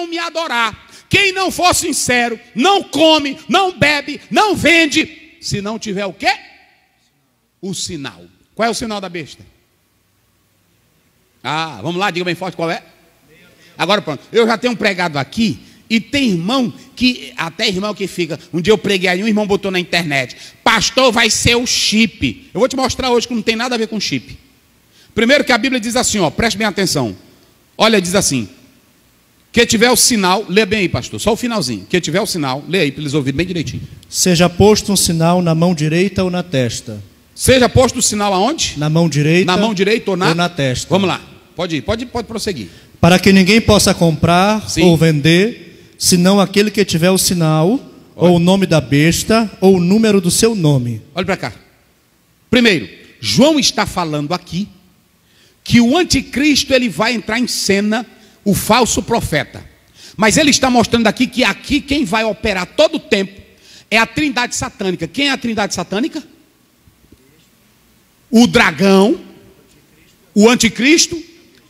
não me adorar, quem não for sincero, não come, não bebe, não vende, se não tiver o quê? O sinal. Qual é o sinal da besta? Ah, vamos lá, diga bem forte qual é. Agora pronto, eu já tenho pregado aqui e tem irmão que, até irmão que fica, um dia eu preguei aí, um irmão botou na internet, pastor vai ser o chip. Eu vou te mostrar hoje que não tem nada a ver com chip. Primeiro que a Bíblia diz assim, ó, preste bem atenção. Olha, diz assim, que tiver o sinal, lê bem aí, pastor, só o finalzinho. Que tiver o sinal, lê aí para eles ouvirem bem direitinho. Seja posto um sinal na mão direita ou na testa. Seja posto o sinal aonde? Na mão direita. Na mão direita ou na, ou na testa. Vamos lá. Pode ir, pode, pode prosseguir. Para que ninguém possa comprar Sim. ou vender, senão aquele que tiver o sinal, Olha. ou o nome da besta, ou o número do seu nome. Olha para cá. Primeiro, João está falando aqui que o anticristo ele vai entrar em cena o falso profeta. Mas ele está mostrando aqui que aqui quem vai operar todo o tempo é a trindade satânica. Quem é a trindade satânica? O dragão, o anticristo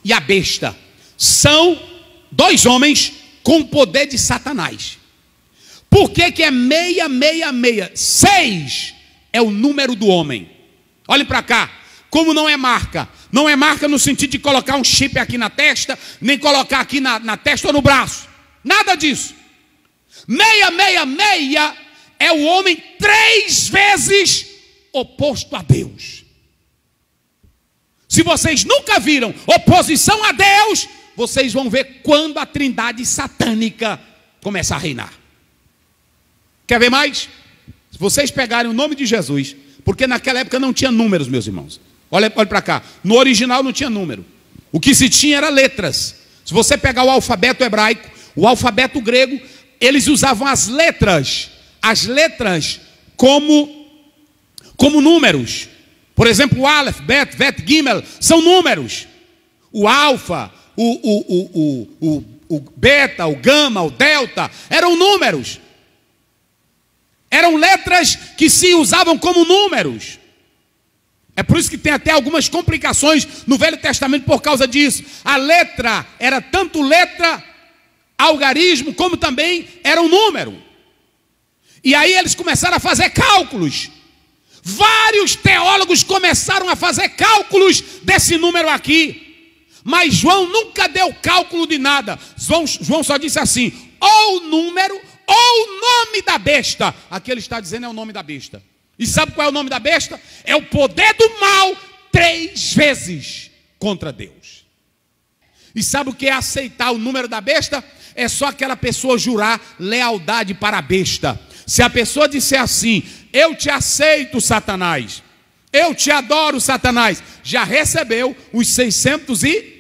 e a besta. São dois homens com o poder de Satanás. Por que, que é meia, meia, meia? Seis é o número do homem. Olhem para cá. Como não é marca, não é marca no sentido de colocar um chip aqui na testa, nem colocar aqui na, na testa ou no braço. Nada disso. 666 é o homem três vezes oposto a Deus. Se vocês nunca viram oposição a Deus, vocês vão ver quando a trindade satânica começa a reinar. Quer ver mais? Se vocês pegarem o nome de Jesus, porque naquela época não tinha números, meus irmãos. Olha, olha para cá. No original não tinha número. O que se tinha era letras. Se você pegar o alfabeto hebraico, o alfabeto grego, eles usavam as letras, as letras como como números. Por exemplo, o Aleph, Bet, vet, Gimel são números. O alfa, o, o, o, o, o beta, o gama, o delta eram números. Eram letras que se usavam como números. É por isso que tem até algumas complicações no Velho Testamento por causa disso. A letra era tanto letra, algarismo, como também era um número. E aí eles começaram a fazer cálculos. Vários teólogos começaram a fazer cálculos desse número aqui. Mas João nunca deu cálculo de nada. João, só disse assim: ou o número, ou o nome da besta. Aqui ele está dizendo é o nome da besta. E sabe qual é o nome da besta? É o poder do mal três vezes contra Deus. E sabe o que é aceitar o número da besta? É só aquela pessoa jurar lealdade para a besta. Se a pessoa disser assim: Eu te aceito, Satanás. Eu te adoro, Satanás. Já recebeu os 600 e.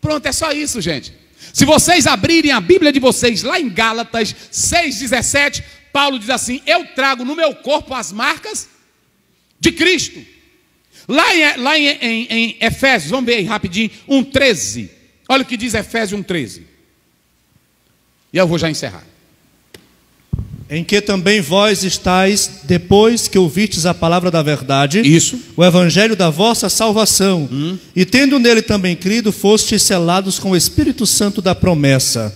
Pronto, é só isso, gente. Se vocês abrirem a Bíblia de vocês lá em Gálatas 6,17, Paulo diz assim: Eu trago no meu corpo as marcas de Cristo. Lá em, lá em, em, em Efésios, vamos ver aí rapidinho, 1,13. Olha o que diz Efésios 1,13. E eu vou já encerrar. Em que também vós estáis, depois que ouvistes a palavra da verdade, Isso. o evangelho da vossa salvação, hum. e tendo nele também crido, fostes selados com o Espírito Santo da promessa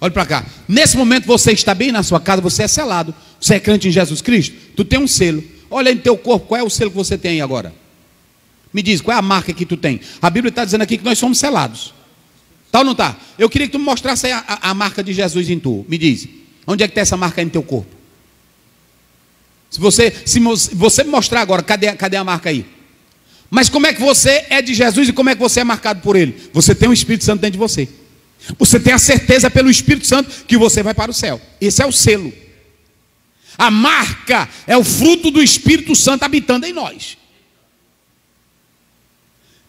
Olhe para cá. Nesse momento você está bem na sua casa, você é selado. Você é crente em Jesus Cristo? Tu tem um selo. Olha em teu corpo, qual é o selo que você tem aí agora? Me diz, qual é a marca que tu tem? A Bíblia está dizendo aqui que nós somos selados. Tá ou não tá? Eu queria que tu me mostrasse a, a, a marca de Jesus em tu. Me diz, onde é que tem tá essa marca aí no teu corpo? Se você, se você me mostrar agora, cadê, cadê a marca aí? Mas como é que você é de Jesus e como é que você é marcado por ele? Você tem o um Espírito Santo dentro de você. Você tem a certeza pelo Espírito Santo que você vai para o céu. Esse é o selo. A marca é o fruto do Espírito Santo habitando em nós.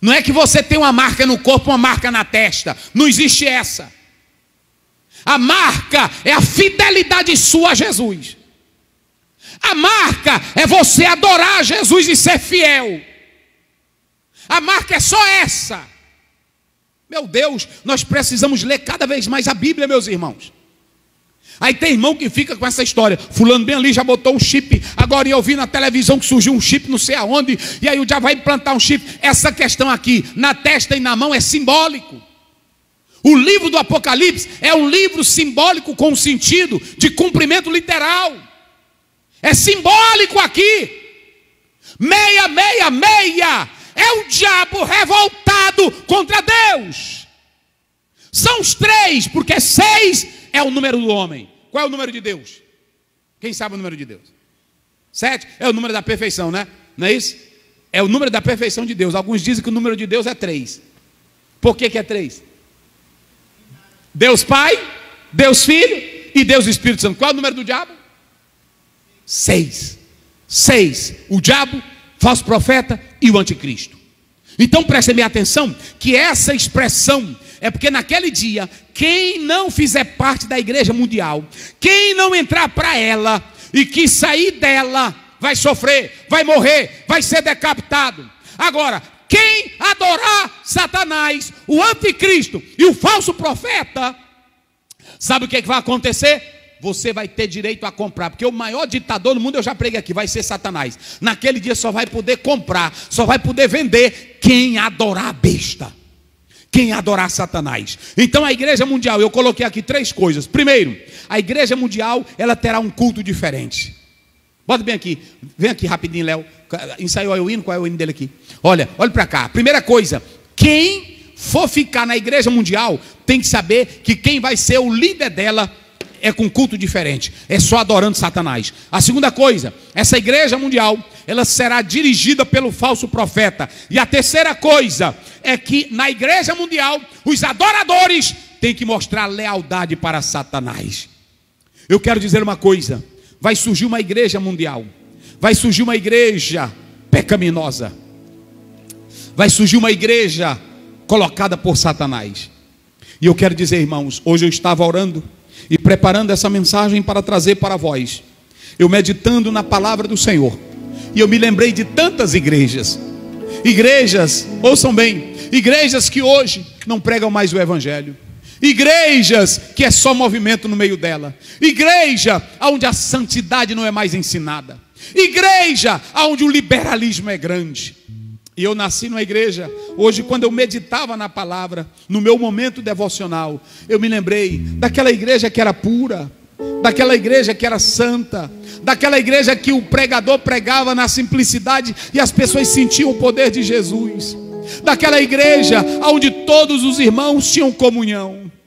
Não é que você tem uma marca no corpo, uma marca na testa. Não existe essa. A marca é a fidelidade sua a Jesus. A marca é você adorar a Jesus e ser fiel. A marca é só essa. Meu Deus, nós precisamos ler cada vez mais a Bíblia, meus irmãos. Aí tem irmão que fica com essa história. Fulano bem ali já botou um chip. Agora eu vi na televisão que surgiu um chip, não sei aonde. E aí o diabo vai implantar um chip. Essa questão aqui, na testa e na mão, é simbólico. O livro do Apocalipse é um livro simbólico com sentido de cumprimento literal. É simbólico aqui. Meia, meia, meia é o diabo revoltado contra Deus. São os três, porque seis é o número do homem. Qual é o número de Deus? Quem sabe o número de Deus? Sete é o número da perfeição, né? Não é isso? É o número da perfeição de Deus. Alguns dizem que o número de Deus é três. Por que, que é três? Deus Pai, Deus Filho e Deus Espírito Santo. Qual é o número do diabo? Seis. Seis. O diabo falso profeta e o anticristo. Então preste minha atenção que essa expressão é porque naquele dia, quem não fizer parte da igreja mundial, quem não entrar para ela e que sair dela, vai sofrer, vai morrer, vai ser decapitado. Agora, quem adorar Satanás, o anticristo e o falso profeta, sabe o que, é que vai acontecer? você vai ter direito a comprar, porque o maior ditador do mundo, eu já preguei aqui, vai ser Satanás. Naquele dia só vai poder comprar, só vai poder vender quem adorar a besta, quem adorar Satanás. Então a igreja mundial, eu coloquei aqui três coisas. Primeiro, a igreja mundial, ela terá um culto diferente. Bota bem aqui, vem aqui rapidinho, Léo. Ensaiou aí o hino, qual é o hino dele aqui? Olha, olha para cá. Primeira coisa, quem for ficar na igreja mundial, tem que saber que quem vai ser o líder dela é com culto diferente, é só adorando Satanás. A segunda coisa, essa igreja mundial, ela será dirigida pelo falso profeta. E a terceira coisa é que na igreja mundial, os adoradores têm que mostrar lealdade para Satanás. Eu quero dizer uma coisa: vai surgir uma igreja mundial, vai surgir uma igreja pecaminosa, vai surgir uma igreja colocada por Satanás. E eu quero dizer, irmãos, hoje eu estava orando e preparando essa mensagem para trazer para vós, eu meditando na palavra do Senhor, e eu me lembrei de tantas igrejas, igrejas, ouçam bem, igrejas que hoje não pregam mais o Evangelho. Igrejas que é só movimento no meio dela. Igreja onde a santidade não é mais ensinada. Igreja onde o liberalismo é grande. E eu nasci numa igreja. Hoje, quando eu meditava na palavra, no meu momento devocional, eu me lembrei daquela igreja que era pura, daquela igreja que era santa, daquela igreja que o pregador pregava na simplicidade e as pessoas sentiam o poder de Jesus, daquela igreja onde todos os irmãos tinham comunhão.